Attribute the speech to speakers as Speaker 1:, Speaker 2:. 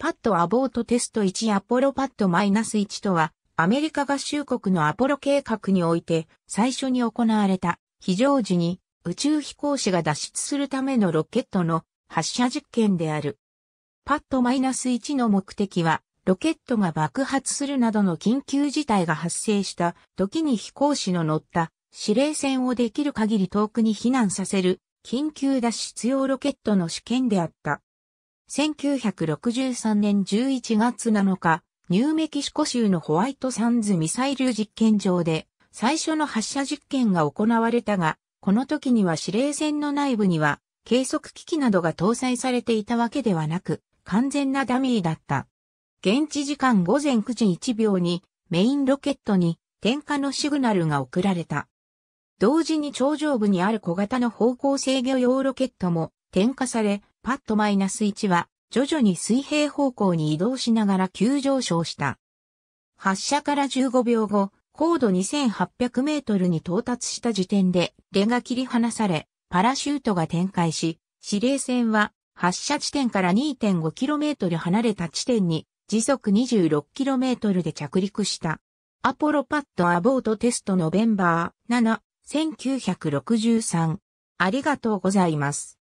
Speaker 1: パッドアボートテスト1アポロパッド -1 とは、
Speaker 2: アメリカ合衆国のアポロ計画において最初に行われた非常時に宇宙飛行士が脱出するためのロケットの発射実験である。パッド -1 の目的は、ロケットが爆発するなどの緊急事態が発生した時に飛行士の乗った指令船をできる限り遠くに避難させる緊急脱出用ロケットの試験であった。1963年11月7日、ニューメキシコ州のホワイトサンズミサイル実験場で最初の発射実験が行われたが、この時には指令船の内部には計測機器などが搭載されていたわけではなく、完全なダミーだった。現地時間午前9時1秒にメインロケットに点火のシグナルが送られた。同時に頂上部にある小型の方向制御用ロケットも点火され、パッドマイナス1は、徐々に水平方向に移動しながら急上昇した。発射から15秒後、高度2800メートルに到達した時点で、レが切り離され、パラシュートが展開し、指令船は発射地点から 2.5km 離れた地点に時速 26km で着陸した。アポロパッドアボートテストノベンバー7、1963。
Speaker 1: ありがとうございます。